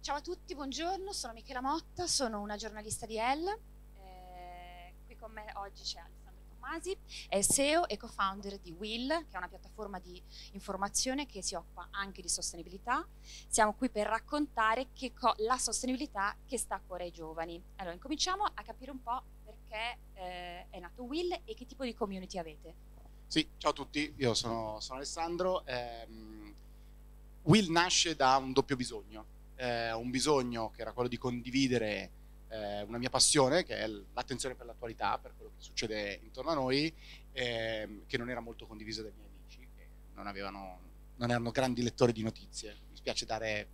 Ciao a tutti, buongiorno, sono Michela Motta, sono una giornalista di EL. Eh, qui con me oggi c'è Alessandro Tommasi, è SEO e co-founder di Will, che è una piattaforma di informazione che si occupa anche di sostenibilità. Siamo qui per raccontare la sostenibilità che sta a cuore ai giovani. Allora, incominciamo a capire un po' perché eh, è nato Will e che tipo di community avete. Sì, ciao a tutti, io sono, sono Alessandro. Ehm, Will nasce da un doppio bisogno eh, un bisogno che era quello di condividere eh, una mia passione, che è l'attenzione per l'attualità, per quello che succede intorno a noi, ehm, che non era molto condivisa dai miei amici, che non, avevano, non erano grandi lettori di notizie. Mi spiace dare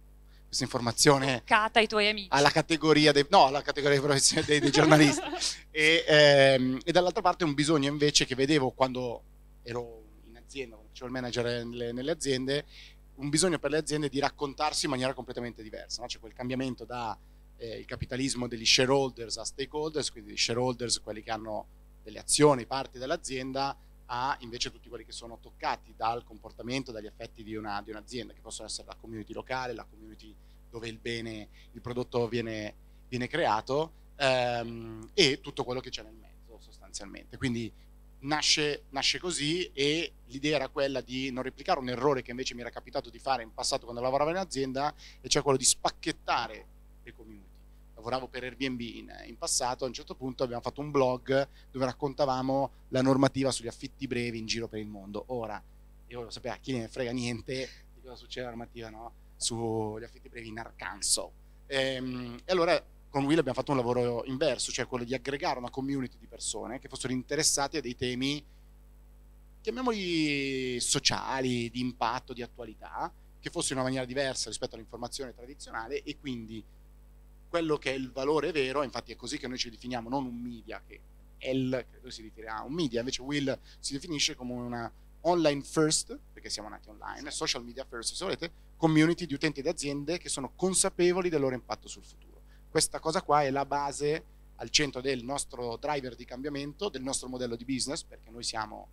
questa informazione Toccata ai tuoi amici. alla categoria dei, no, alla categoria dei, dei, dei giornalisti. e, ehm, e dall'altra parte un bisogno invece che vedevo quando ero in azienda, facevo il manager nelle, nelle aziende, un bisogno per le aziende di raccontarsi in maniera completamente diversa. No? C'è quel cambiamento da eh, capitalismo degli shareholders a stakeholders, quindi gli shareholders, quelli che hanno delle azioni, parti dell'azienda, a invece tutti quelli che sono toccati dal comportamento, dagli effetti di, una, di un'azienda, che possono essere la community locale, la community dove il bene, il prodotto viene, viene creato ehm, e tutto quello che c'è nel mezzo sostanzialmente. Quindi nasce, nasce così e l'idea era quella di non replicare un errore che invece mi era capitato di fare in passato quando lavoravo in azienda, e cioè quello di spacchettare le community. Lavoravo per Airbnb in, in passato, a un certo punto abbiamo fatto un blog dove raccontavamo la normativa sugli affitti brevi in giro per il mondo. Ora, io volevo sapere a chi ne frega niente di cosa succede la normativa no? sugli affitti brevi in Arkansas. E, ehm, e allora con Will abbiamo fatto un lavoro inverso, cioè quello di aggregare una community di persone che fossero interessate a dei temi, chiamiamoli sociali, di impatto, di attualità, che fosse in una maniera diversa rispetto all'informazione tradizionale e quindi quello che è il valore vero, infatti è così che noi ci definiamo, non un media, che è il, credo si riferirà a un media, invece Will si definisce come una online first, perché siamo nati online, social media first se volete, community di utenti e di aziende che sono consapevoli del loro impatto sul futuro. Questa cosa qua è la base al centro del nostro driver di cambiamento, del nostro modello di business, perché noi siamo,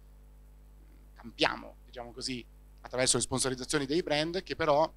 campiamo, diciamo così, attraverso le sponsorizzazioni dei brand che però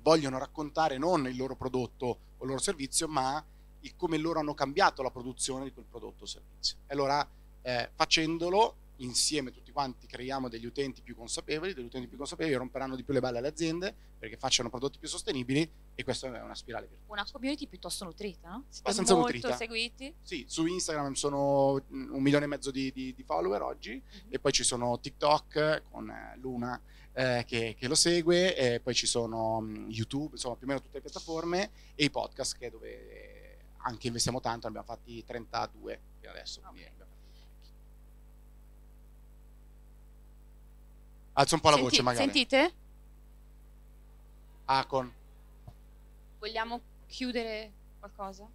vogliono raccontare non il loro prodotto o il loro servizio, ma il come loro hanno cambiato la produzione di quel prodotto o servizio. E Allora, eh, facendolo, insieme tutti quanti creiamo degli utenti più consapevoli, degli utenti più consapevoli romperanno di più le balle alle aziende perché facciano prodotti più sostenibili e questa è una spirale virtuosa. Una community piuttosto nutrita, no? Siete Abbastanza molto nutrita. seguiti? Sì, su Instagram sono un milione e mezzo di, di, di follower oggi mm-hmm. e poi ci sono TikTok con eh, Luna eh, che, che, lo segue e poi ci sono mm, YouTube, insomma più o meno tutte le piattaforme e i podcast che è dove anche investiamo tanto, ne abbiamo fatti 32 fino adesso, okay. quindi Alzo un po' la Senti, voce magari. Sentite? Acon. Vogliamo chiudere qualcosa?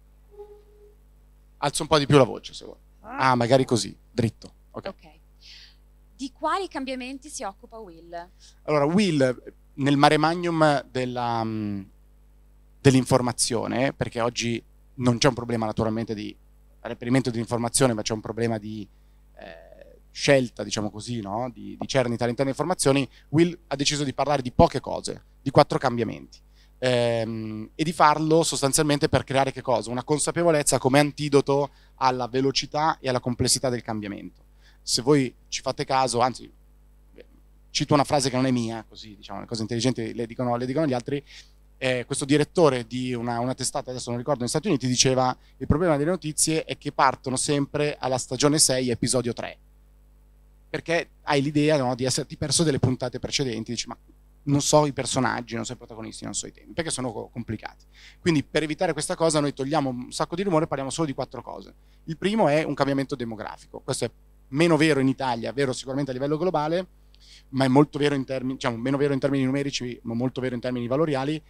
Alzo un po' di più la voce se vuoi. Ah, ah magari così, dritto. Okay. ok. Di quali cambiamenti si occupa Will? Allora, Will nel mare magnum della, mm, dell'informazione, perché oggi non c'è un problema naturalmente di reperimento dell'informazione, ma c'è un problema di eh, scelta, diciamo così, no? di, di tra le interne informazioni, Will ha deciso di parlare di poche cose, di quattro cambiamenti. Ehm, e di farlo sostanzialmente per creare che cosa? Una consapevolezza come antidoto alla velocità e alla complessità del cambiamento. Se voi ci fate caso, anzi, cito una frase che non è mia, così diciamo le cose intelligenti le dicono, le dicono gli altri. Eh, questo direttore di una, una, testata, adesso non ricordo, negli Stati Uniti, diceva il problema delle notizie è che partono sempre alla stagione 6, episodio 3 perché hai l'idea no, di esserti perso delle puntate precedenti, dici ma non so i personaggi, non so i protagonisti, non so i temi, perché sono complicati. Quindi per evitare questa cosa noi togliamo un sacco di rumore e parliamo solo di quattro cose. Il primo è un cambiamento demografico, questo è meno vero in Italia, vero sicuramente a livello globale, ma è molto vero in termini, diciamo, meno vero in termini numerici, ma molto vero in termini valoriali.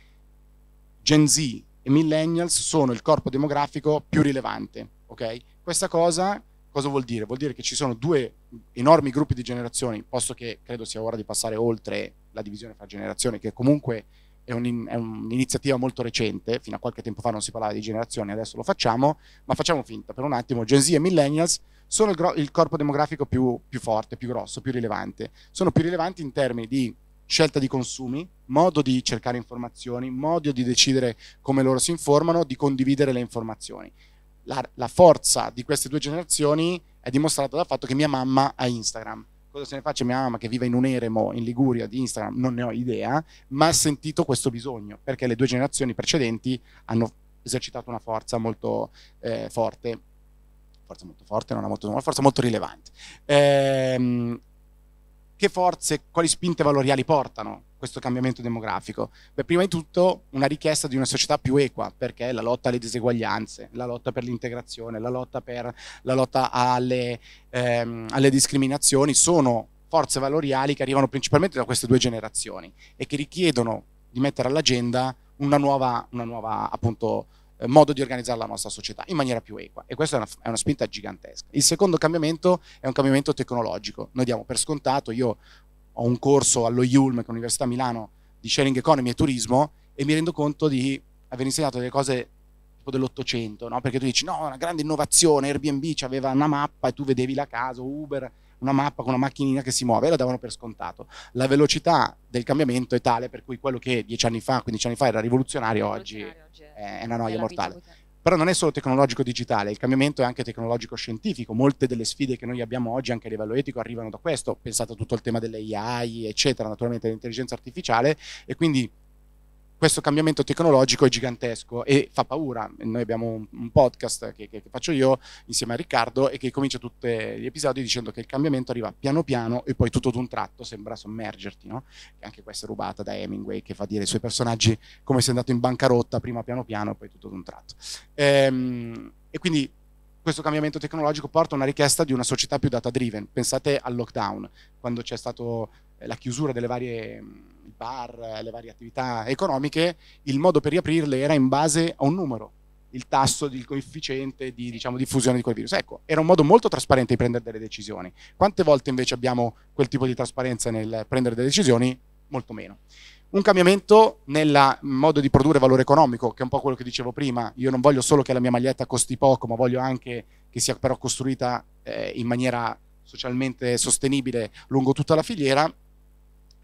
Gen Z e millennials sono il corpo demografico più rilevante, ok? Questa cosa Cosa vuol dire? Vuol dire che ci sono due enormi gruppi di generazioni, posto che credo sia ora di passare oltre la divisione fra generazioni, che comunque è, un, è un'iniziativa molto recente, fino a qualche tempo fa non si parlava di generazioni, adesso lo facciamo, ma facciamo finta per un attimo, Gen Z e Millennials sono il, gro- il corpo demografico più, più forte, più grosso, più rilevante. Sono più rilevanti in termini di scelta di consumi, modo di cercare informazioni, modo di decidere come loro si informano, di condividere le informazioni la, la forza di queste due generazioni è dimostrata dal fatto che mia mamma ha Instagram cosa se ne faccia mia mamma che vive in un eremo in Liguria di Instagram, non ne ho idea, ma ha sentito questo bisogno, perché le due generazioni precedenti hanno esercitato una forza molto eh, forte, forza molto forte, non una, molto, una forza molto rilevante. Ehm, che forze, quali spinte valoriali portano? questo cambiamento demografico? Beh, prima di tutto una richiesta di una società più equa, perché la lotta alle diseguaglianze, la lotta per l'integrazione, la lotta, per, la lotta alle, ehm, alle discriminazioni sono forze valoriali che arrivano principalmente da queste due generazioni e che richiedono di mettere all'agenda una nuova, una nuova appunto, eh, modo di organizzare la nostra società in maniera più equa e questa è una, è una, spinta gigantesca. Il secondo cambiamento è un cambiamento tecnologico, noi diamo per scontato, io ho un corso allo IULM, che è l'Università Milano, di sharing economy e turismo, e mi rendo conto di aver insegnato delle cose tipo dell'Ottocento, no? perché tu dici no, una grande innovazione, Airbnb aveva una mappa e tu vedevi la casa, Uber, una mappa con una macchinina che si muove, e la davano per scontato. La velocità del cambiamento è tale per cui quello che dieci anni fa, quindici anni fa era rivoluzionario, oggi, oggi è, è, una noia è mortale. Vita. Però non è solo tecnologico digitale, il cambiamento è anche tecnologico scientifico. Molte delle sfide che noi abbiamo oggi anche a livello etico arrivano da questo. Pensate a tutto il tema delle AI, eccetera, naturalmente dell'intelligenza artificiale e quindi questo cambiamento tecnologico è gigantesco e fa paura. Noi abbiamo un podcast che, che, che faccio io insieme a Riccardo e che comincia tutti gli episodi dicendo che il cambiamento arriva piano piano e poi tutto ad un tratto sembra sommergerti, no? anche questa è rubata da Hemingway che fa dire ai suoi personaggi come è andato in bancarotta, prima piano piano e poi tutto ad un tratto. Ehm, e quindi questo cambiamento tecnologico porta a una richiesta di una società più data driven. Pensate al lockdown, quando c'è stata eh, la chiusura delle varie mm, bar, le varie attività economiche, il modo per riaprirle era in base a un numero, il tasso, il coefficiente di diciamo, diffusione di quel virus. Ecco, era un modo molto trasparente di prendere delle decisioni. Quante volte invece abbiamo quel tipo di trasparenza nel prendere delle decisioni? Molto meno un cambiamento nel modo di produrre valore economico, che è un po' quello che dicevo prima. Io non voglio solo che la mia maglietta costi poco, ma voglio anche che sia però costruita eh, in maniera socialmente sostenibile lungo tutta la filiera.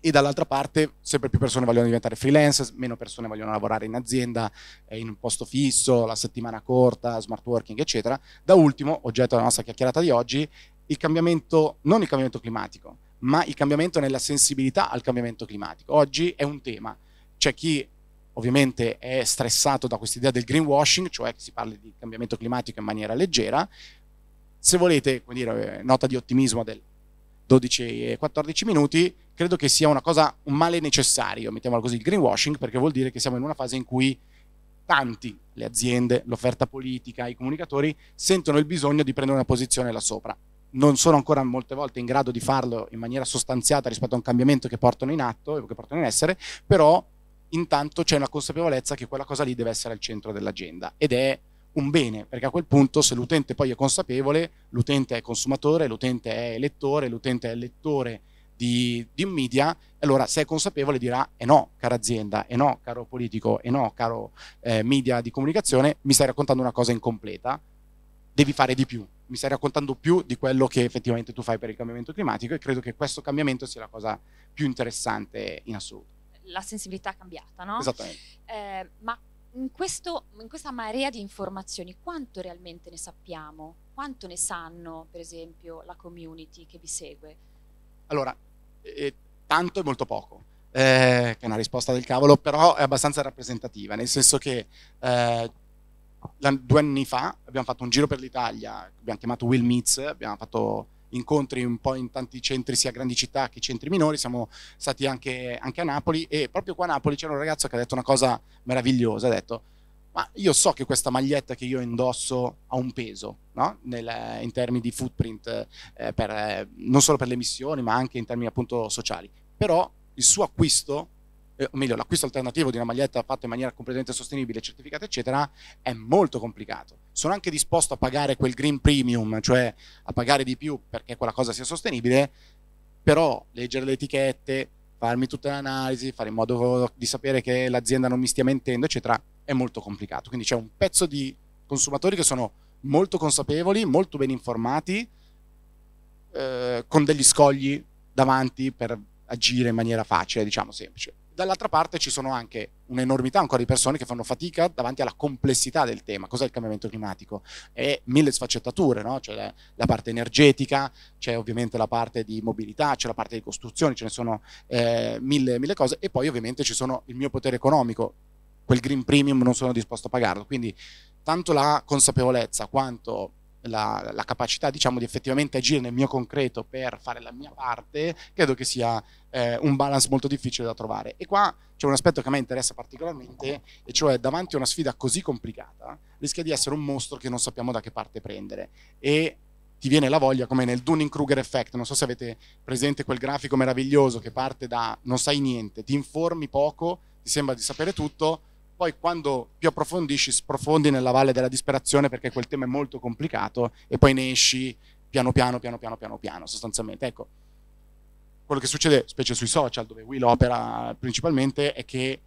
E dall'altra parte sempre più persone vogliono diventare freelance, meno persone vogliono lavorare in azienda, eh, in un posto fisso, la settimana corta, smart working, eccetera. Da ultimo, oggetto della nostra chiacchierata di oggi, il cambiamento, non il cambiamento climatico, ma il cambiamento nella sensibilità al cambiamento climatico. Oggi è un tema. C'è chi ovviamente è stressato da questa idea del greenwashing, cioè che si parli di cambiamento climatico in maniera leggera. Se volete, come dire, eh, nota di ottimismo del 12 e 14 minuti, credo che sia una cosa, un male necessario, mettiamolo così, il greenwashing, perché vuol dire che siamo in una fase in cui tanti, le aziende, l'offerta politica, i comunicatori, sentono il bisogno di prendere una posizione là sopra non sono ancora molte volte in grado di farlo in maniera sostanziata rispetto a un cambiamento che portano in atto, che portano in essere, però intanto c'è una consapevolezza che quella cosa lì deve essere al centro dell'agenda ed è un bene, perché a quel punto se l'utente poi è consapevole, l'utente è consumatore, l'utente è lettore, l'utente è lettore di, di un media, allora se è consapevole dirà e eh no, cara azienda, e eh no, caro politico, e eh no, caro eh, media di comunicazione, mi stai raccontando una cosa incompleta, devi fare di più, mi stai raccontando più di quello che effettivamente tu fai per il cambiamento climatico e credo che questo cambiamento sia la cosa più interessante in assoluto. La sensibilità è cambiata, no? Esattamente. Eh, ma in, questo, in, questa marea di informazioni quanto realmente ne sappiamo? Quanto ne sanno, per esempio, la community che vi segue? Allora, eh, tanto e molto poco. Eh, che è una risposta del cavolo, però è abbastanza rappresentativa, nel senso che eh, due anni fa abbiamo fatto un giro per l'Italia, abbiamo chiamato Will Meets, abbiamo fatto incontri un po' in tanti centri, sia grandi città che centri minori, siamo stati anche, anche a Napoli e proprio qua a Napoli c'era un ragazzo che ha detto una cosa meravigliosa, ha detto ma io so che questa maglietta che io indosso ha un peso, no? Nel, in termini di footprint, eh, per, eh, non solo per le missioni, ma anche in termini appunto sociali. Però il suo acquisto eh, o meglio, l'acquisto alternativo di una maglietta fatta in maniera completamente sostenibile, certificata, eccetera, è molto complicato. Sono anche disposto a pagare quel green premium, cioè a pagare di più perché quella cosa sia sostenibile, però leggere le etichette, farmi tutta l'analisi, fare in modo di sapere che l'azienda non mi stia mentendo, eccetera, è molto complicato. Quindi c'è un pezzo di consumatori che sono molto consapevoli, molto ben informati, eh, con degli scogli davanti per agire in maniera facile, diciamo semplice. Dall'altra parte ci sono anche un'enormità ancora di persone che fanno fatica davanti alla complessità del tema. Cos'è il cambiamento climatico? E mille sfaccettature, no? c'è la, parte energetica, c'è ovviamente la parte di mobilità, c'è la parte di costruzioni, ce ne sono eh, mille, mille cose e poi ovviamente ci sono il mio potere economico, quel green premium non sono disposto a pagarlo. Quindi tanto la consapevolezza quanto la, la capacità diciamo, di effettivamente agire nel mio concreto per fare la mia parte, credo che sia eh, un balance molto difficile da trovare. E qua c'è un aspetto che a me interessa particolarmente, e cioè davanti a una sfida così complicata rischia di essere un mostro che non sappiamo da che parte prendere. E ti viene la voglia, come nel Dunning-Kruger effect. Non so se avete presente quel grafico meraviglioso che parte da non sai niente, ti informi poco, ti sembra di sapere tutto, poi quando più approfondisci, sprofondi nella valle della disperazione perché quel tema è molto complicato e poi ne esci piano piano, piano piano, piano piano, sostanzialmente. Ecco, quello che succede, specie sui social, dove Will opera principalmente, è che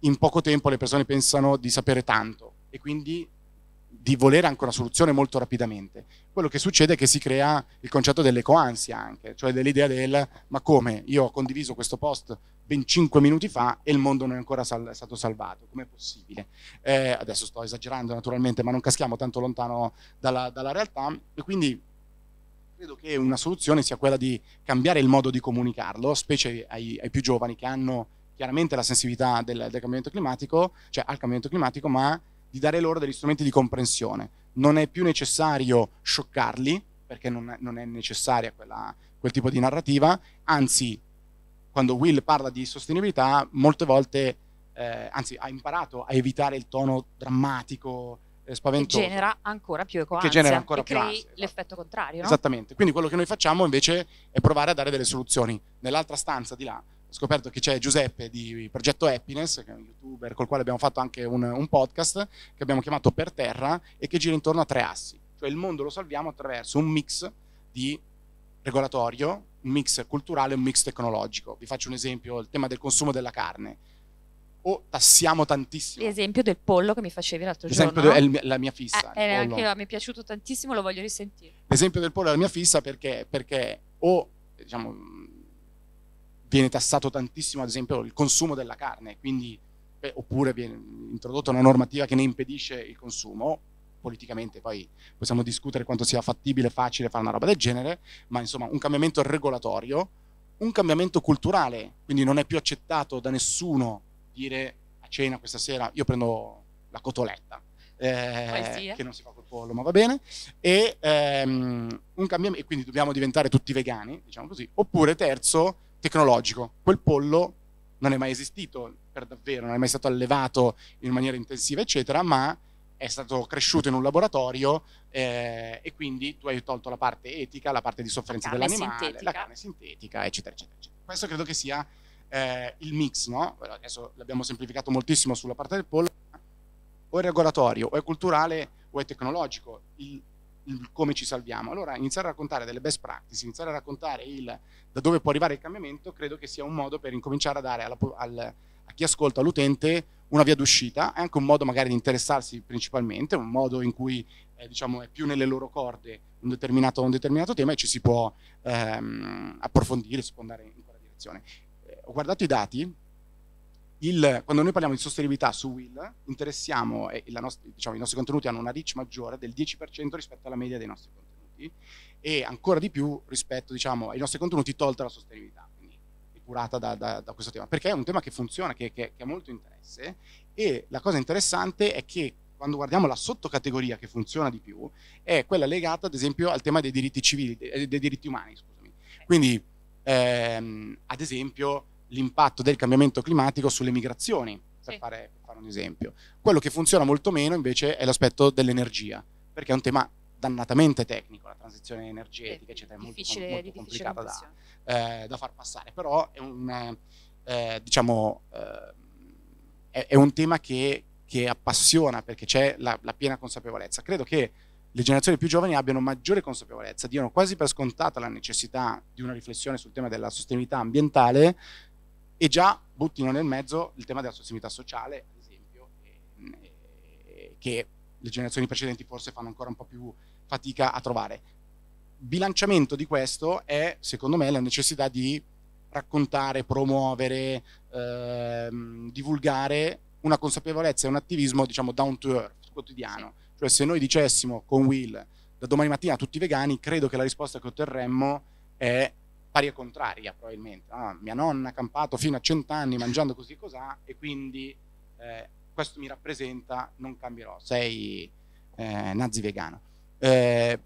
in poco tempo le persone pensano di sapere tanto e quindi di volere anche una soluzione molto rapidamente. Quello che succede è che si crea il concetto dell'ecoansia anche, cioè dell'idea del ma come io ho condiviso questo post ben 5 minuti fa e il mondo non è ancora sal- stato salvato, com'è possibile? Eh, adesso sto esagerando naturalmente, ma non caschiamo tanto lontano dalla, dalla realtà e quindi credo che una soluzione sia quella di cambiare il modo di comunicarlo, specie ai, ai più giovani che hanno chiaramente la sensibilità del, del cambiamento climatico, cioè al cambiamento climatico, ma di dare loro degli strumenti di comprensione. Non è più necessario scioccarli, perché non è, non è necessaria quella, quel tipo di narrativa, anzi, quando Will parla di sostenibilità, molte volte, eh, anzi, ha imparato a evitare il tono drammatico, eh, spaventoso. Che genera ancora più ecoansia. Che genera ancora più ansia, esatto. l'effetto contrario, no? Esattamente. Quindi quello che noi facciamo invece è provare a dare delle soluzioni. Nell'altra stanza di là scoperto che c'è Giuseppe di Progetto Happiness, che è un youtuber col quale abbiamo fatto anche un, un podcast, che abbiamo chiamato Per Terra e che gira intorno a tre assi. Cioè il mondo lo salviamo attraverso un mix di regolatorio, un mix culturale e un mix tecnologico. Vi faccio un esempio, il tema del consumo della carne. O tassiamo tantissimo. L'esempio del pollo che mi facevi l'altro L'esempio giorno. L'esempio è la mia fissa. Eh, anche, mi è piaciuto tantissimo, lo voglio risentire. L'esempio del pollo è la mia fissa perché, perché o diciamo, viene tassato tantissimo ad esempio il consumo della carne, quindi, beh, oppure viene introdotta una normativa che ne impedisce il consumo, politicamente poi possiamo discutere quanto sia fattibile, facile fare una roba del genere, ma insomma un cambiamento regolatorio, un cambiamento culturale, quindi non è più accettato da nessuno dire a cena questa sera io prendo la cotoletta, eh, eh. che non si fa col pollo, ma va bene, e, ehm, e, quindi dobbiamo diventare tutti vegani, diciamo così, oppure terzo tecnologico. Quel pollo non è mai esistito per davvero, non è mai stato allevato in maniera intensiva, eccetera, ma è stato cresciuto in un laboratorio eh, e quindi tu hai tolto la parte etica, la parte di sofferenza la dell'animale, sintetica. la carne sintetica, eccetera, eccetera, eccetera. Questo credo che sia eh, il mix, no? Adesso l'abbiamo semplificato moltissimo sulla parte del pollo, o è regolatorio, o è culturale, o è tecnologico. Il come ci salviamo. Allora iniziare a raccontare delle best practices, iniziare a raccontare il, da dove può arrivare il cambiamento, credo che sia un modo per incominciare a dare alla, al, a chi ascolta, l'utente una via d'uscita, è anche un modo magari di interessarsi principalmente, un modo in cui eh, diciamo, è più nelle loro corde un determinato, un determinato tema e ci si può ehm, approfondire, si può andare in quella direzione. Eh, ho guardato i dati, il, quando noi parliamo di sostenibilità su Will, interessiamo, eh, nostra, diciamo, i nostri contenuti hanno una reach maggiore del 10% rispetto alla media dei nostri contenuti e ancora di più rispetto diciamo, ai nostri contenuti tolta la sostenibilità, quindi curata da, da, da, questo tema, perché è un tema che funziona, che, che, che ha molto interesse e la cosa interessante è che quando guardiamo la sottocategoria che funziona di più, è quella legata ad esempio al tema dei diritti civili, dei, dei diritti umani, scusami. Quindi ehm, ad esempio l'impatto del cambiamento climatico sulle migrazioni, per, sì. fare, per fare un esempio. Quello che funziona molto meno invece è l'aspetto dell'energia, perché è un tema dannatamente tecnico, la transizione energetica, eccetera, è molto, molto complicata da, eh, da, far passare, però è un, eh, diciamo, eh, è, è un tema che, che, appassiona perché c'è la, la, piena consapevolezza. Credo che le generazioni più giovani abbiano maggiore consapevolezza, diano quasi per scontata la necessità di una riflessione sul tema della sostenibilità ambientale e già buttino nel mezzo il tema della prossimità sociale, ad esempio, che le generazioni precedenti forse fanno ancora un po' più fatica a trovare. Bilanciamento di questo è, secondo me, la necessità di raccontare, promuovere, ehm, divulgare una consapevolezza e un attivismo, diciamo, down to earth, quotidiano. Cioè se noi dicessimo con Will da domani mattina a tutti i vegani, credo che la risposta che otterremmo è pari contraria probabilmente. Ah, mia nonna ha campato fino a cent'anni mangiando così cos'ha e quindi eh, questo mi rappresenta, non cambierò, sei eh, nazi vegano. Eh,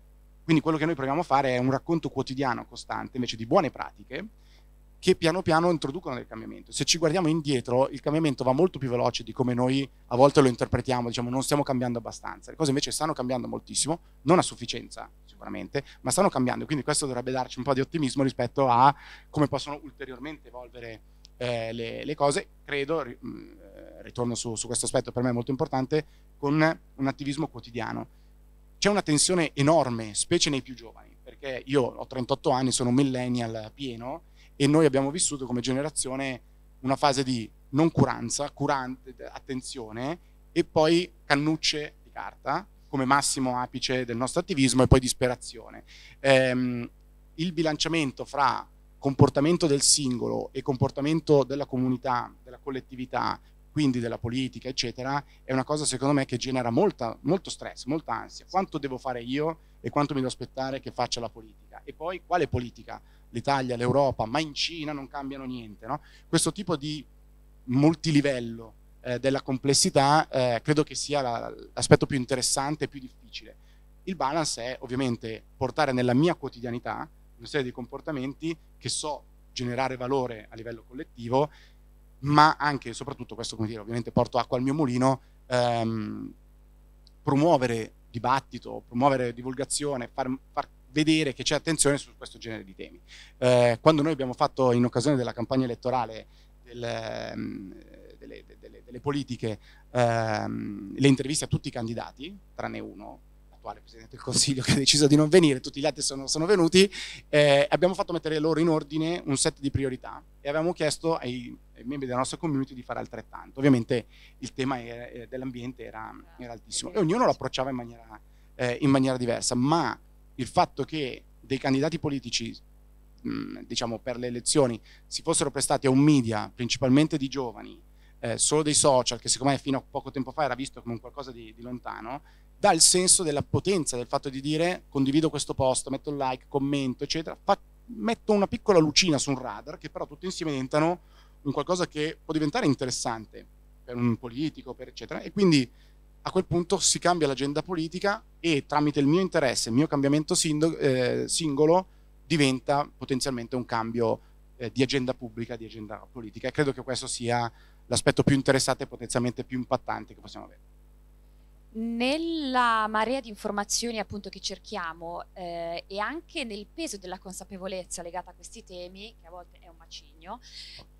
quindi quello che noi proviamo a fare è un racconto quotidiano, costante, invece di buone pratiche, che piano piano introducono del cambiamento. Se ci guardiamo indietro, il cambiamento va molto più veloce di come noi a volte lo interpretiamo, diciamo non stiamo cambiando abbastanza. Le cose invece stanno cambiando moltissimo, non a sufficienza sicuramente, ma stanno cambiando, quindi questo dovrebbe darci un po' di ottimismo rispetto a come possono ulteriormente evolvere eh, le, le, cose, credo, mm, eh, ritorno su, su questo aspetto per me molto importante, con un attivismo quotidiano. C'è una tensione enorme, specie nei più giovani, perché io ho 38 anni, sono un millennial pieno, e noi abbiamo vissuto come generazione una fase di noncuranza, curante, attenzione e poi cannucce di carta come massimo apice del nostro attivismo e poi disperazione. Ehm, il bilanciamento fra comportamento del singolo e comportamento della comunità, della collettività, quindi della politica, eccetera, è una cosa secondo me che genera molta, molto stress, molta ansia. Quanto devo fare io e quanto mi devo aspettare che faccia la politica? E poi quale politica? l'Italia, l'Europa, ma in Cina non cambiano niente. No? Questo tipo di multilivello eh, della complessità eh, credo che sia la, l'aspetto più interessante e più difficile. Il balance è ovviamente portare nella mia quotidianità una serie di comportamenti che so generare valore a livello collettivo, ma anche e soprattutto, questo come dire, ovviamente porto acqua al mio mulino, ehm, promuovere dibattito, promuovere divulgazione, far, far vedere che c'è attenzione su questo genere di temi. Eh, quando noi abbiamo fatto in occasione della campagna elettorale del, um, delle, delle, delle, politiche um, le interviste a tutti i candidati, tranne uno, l'attuale Presidente del Consiglio che ha deciso di non venire, tutti gli altri sono, sono venuti, eh, abbiamo fatto mettere loro in ordine un set di priorità e avevamo chiesto ai, ai membri della nostra community di fare altrettanto. Ovviamente il tema dell'ambiente era, era altissimo e ognuno lo approcciava in maniera, eh, in maniera diversa, ma il fatto che dei candidati politici, mm, diciamo per le elezioni, si fossero prestati a un media principalmente di giovani, eh, solo dei social, che secondo me fino a poco tempo fa era visto come qualcosa di, di lontano, dà il senso della potenza del fatto di dire condivido questo posto, metto un like, commento, eccetera, fa, metto una piccola lucina su un radar che però tutti insieme diventano un qualcosa che può diventare interessante per un politico, per eccetera. E quindi a quel punto si cambia l'agenda politica e tramite il mio interesse, il mio cambiamento singolo, eh, singolo diventa potenzialmente un cambio eh, di agenda pubblica, di agenda politica e credo che questo sia l'aspetto più interessante e potenzialmente più impattante che possiamo avere. Nella marea di informazioni appunto, che cerchiamo eh, e anche nel peso della consapevolezza legata a questi temi, che a volte è un macigno,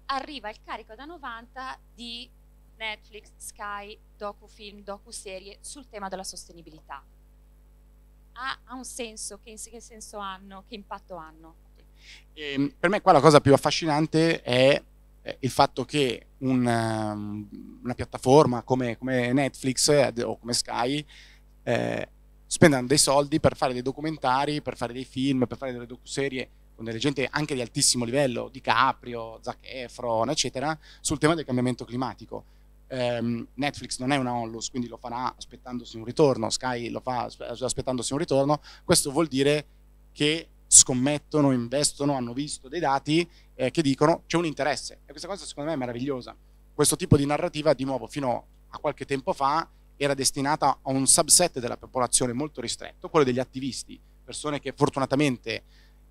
arriva il carico da 90 di Netflix, Sky, docufilm, docuserie sul tema della sostenibilità. Ha, ha un senso, che, che, senso hanno, che impatto hanno? E ehm, per me qua la cosa più affascinante è eh, il fatto che una, ehm, una piattaforma come, come, Netflix eh, o come Sky eh, spendano dei soldi per fare dei documentari, per fare dei film, per fare delle docuserie con delle gente anche di altissimo livello, Di Caprio, Zac Efron, eccetera, sul tema del cambiamento climatico ehm, Netflix non è una onlus, quindi lo farà aspettandosi un ritorno, Sky lo fa eh, aspettandosi un ritorno, questo vuol dire che scommettono, investono, hanno visto dei dati eh, che dicono c'è un interesse. E questa cosa secondo me è meravigliosa. Questo tipo di narrativa, di nuovo, fino a qualche tempo fa era destinata a un subset della popolazione molto ristretto, quello degli attivisti, persone che fortunatamente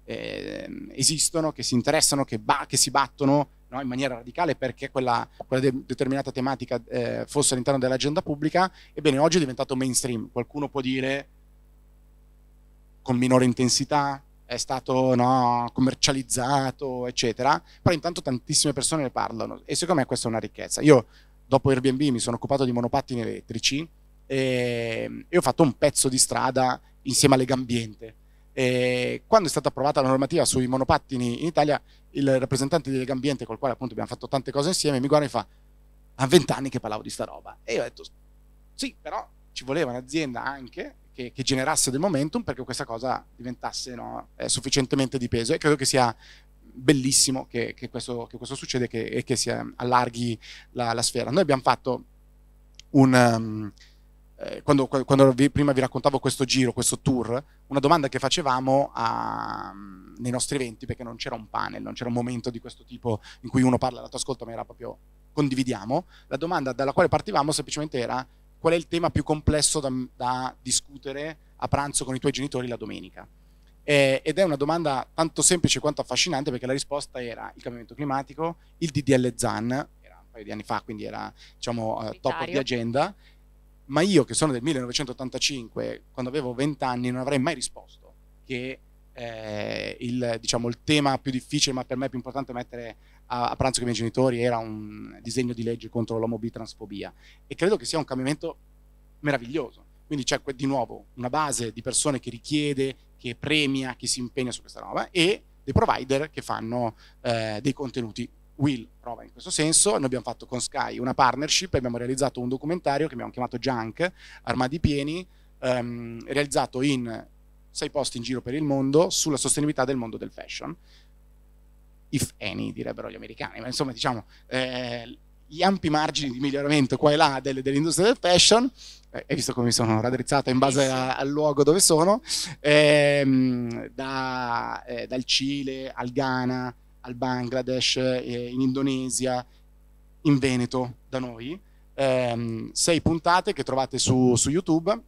eh, esistono, che si interessano, che, che si battono no, in maniera radicale perché quella, quella de determinata tematica eh, fosse all'interno dell'agenda pubblica, ebbene oggi è diventato mainstream. Qualcuno può dire con minore intensità, è stato no, commercializzato, eccetera, però intanto tantissime persone ne parlano e secondo me questa è una ricchezza. Io dopo Airbnb mi sono occupato di monopattini elettrici e, ehm, e ho fatto un pezzo di strada insieme all'Egambiente e quando è stata approvata la normativa sui monopattini in Italia, il rappresentante di Legambiente, col quale appunto abbiamo fatto tante cose insieme, mi guarda e fa: Ha vent'anni che parlavo di sta roba. E io ho detto: Sì, però ci voleva un'azienda anche che, che generasse del momentum perché questa cosa diventasse no, eh, sufficientemente di peso. E credo che sia bellissimo che, che, questo, che questo, succede e che si eh, allarghi la, la, sfera. Noi abbiamo fatto un. Um, eh, quando, quando vi, prima vi raccontavo questo giro, questo tour, una domanda che facevamo a, mm, nei nostri eventi, perché non c'era un panel, non c'era un momento di questo tipo in cui uno parla, l'altro ascolta, ma era proprio condividiamo, la domanda dalla quale partivamo semplicemente era qual è il tema più complesso da, da discutere a pranzo con i tuoi genitori la domenica? Eh, ed è una domanda tanto semplice quanto affascinante perché la risposta era il cambiamento climatico, il DDL ZAN, era un paio di anni fa, quindi era diciamo, eh, top di agenda, ma io che sono del 1985, quando avevo 20 anni, non avrei mai risposto che eh, il, diciamo, il, tema più difficile, ma per me più importante mettere a, a pranzo con i miei genitori era un disegno di legge contro l'omobitransfobia. E credo che sia un cambiamento meraviglioso. Quindi c'è di nuovo una base di persone che richiede, che premia, che si impegna su questa roba e dei provider che fanno eh, dei contenuti Will prova in questo senso, noi abbiamo fatto con Sky una partnership e abbiamo realizzato un documentario che abbiamo chiamato Junk, Armadi Pieni, ehm, realizzato in sei posti in giro per il mondo sulla sostenibilità del mondo del fashion. If any, direbbero gli americani, ma insomma diciamo eh, gli ampi margini di miglioramento qua e là delle, dell'industria del fashion, eh, visto come mi sono raddrizzato in base a, al luogo dove sono, ehm, da, eh, dal Cile al Ghana, al Bangladesh, eh, in Indonesia, in Veneto, da noi. Ehm, sei puntate che trovate su, su, YouTube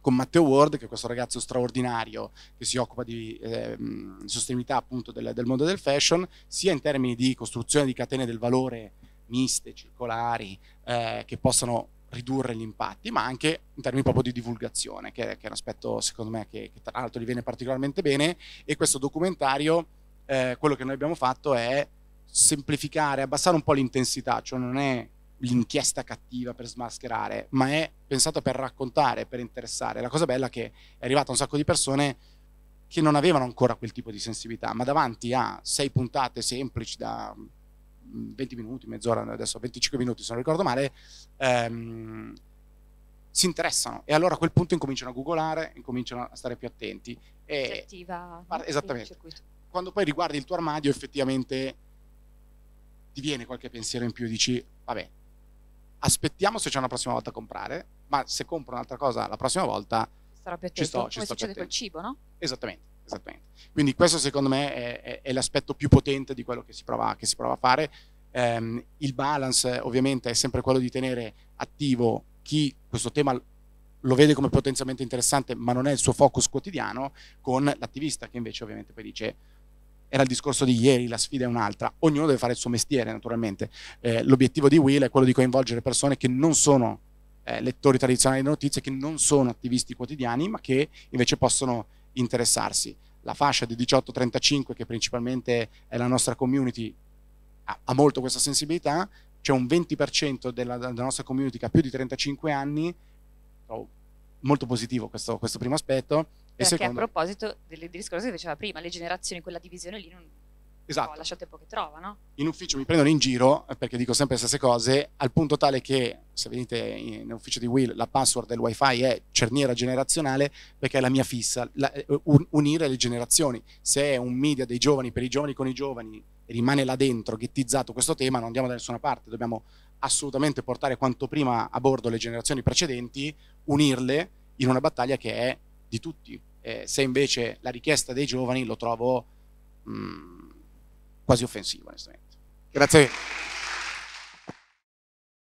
con Matteo Ward, che è questo ragazzo straordinario che si occupa di ehm, sostenibilità appunto del, del mondo del fashion, sia in termini di costruzione di catene del valore miste, circolari, eh, che possano ridurre gli impatti, ma anche in termini proprio di divulgazione, che, che è un aspetto secondo me che, che, tra l'altro gli viene particolarmente bene e questo documentario eh, quello che noi abbiamo fatto è semplificare, abbassare un po' l'intensità, cioè non è l'inchiesta cattiva per smascherare, ma è pensata per raccontare, per interessare. La cosa bella è che è arrivata un sacco di persone che non avevano ancora quel tipo di sensibilità, ma davanti a sei puntate semplici da 20 mm, minuti, mezz'ora, adesso 25 minuti se non ricordo male, ehm, si interessano e allora a quel punto incominciano a googolare, incominciano a stare più attenti. E si attiva esattamente quando poi riguardi il tuo armadio effettivamente ti viene qualche pensiero in più, e dici vabbè, aspettiamo se c'è una prossima volta a comprare, ma se compro un'altra cosa la prossima volta sarà più ci sto, come sto succede col cibo, no? Esattamente, esattamente. Quindi questo secondo me è, è, è l'aspetto più potente di quello che si prova, che si prova a fare. Um, il balance ovviamente è sempre quello di tenere attivo chi questo tema lo vede come potenzialmente interessante ma non è il suo focus quotidiano con l'attivista che invece ovviamente poi dice era il discorso di ieri, la sfida è un'altra, ognuno deve fare il suo mestiere naturalmente. Eh, l'obiettivo di Will è quello di coinvolgere persone che non sono eh, lettori tradizionali di notizie, che non sono attivisti quotidiani, ma che invece possono interessarsi. La fascia di 18-35, che principalmente è la nostra community, ha, ha molto questa sensibilità, c'è un 20% della, della, nostra community che ha più di 35 anni, oh, molto positivo questo, questo primo aspetto, perché secondo... a proposito del discorso che faceva prima, le generazioni, quella divisione lì non... Esatto. No, lascia tempo che no? In ufficio mi prendono in giro eh, perché dico sempre le stesse cose, al punto tale che se venite in ufficio di Will la password del wifi è cerniera generazionale perché è la mia fissa, la, eh, un, unire le generazioni. Se è un media dei giovani per i giovani con i giovani e rimane là dentro, ghettizzato questo tema, non andiamo da nessuna parte, dobbiamo assolutamente portare quanto prima a bordo le generazioni precedenti, unirle in una battaglia che è di tutti eh, se invece la richiesta dei giovani lo trovo mh, mm, quasi offensivo, onestamente. Grazie.